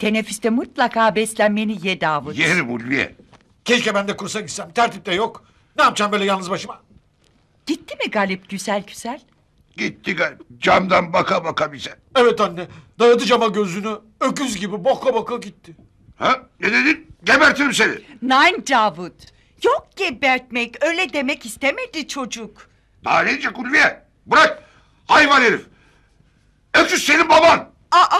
Teneffüste mutlaka beslenmeni ye Davut. Yerim Ulviye. Keşke ben de kursa gitsem. Tertip de yok. Ne yapacağım böyle yalnız başıma? Gitti mi Galip güzel güzel? Gitti Galip. Camdan baka baka bize. Evet anne. Dayadı cama gözünü. Öküz gibi baka baka gitti. Ha? Ne dedin? Gebertirim seni. Nein Davut. Yok gebertmek. Öyle demek istemedi çocuk. Daha ne diyecek Ulviye? Bırak. Hayvan herif. Öküz senin baban. Aa.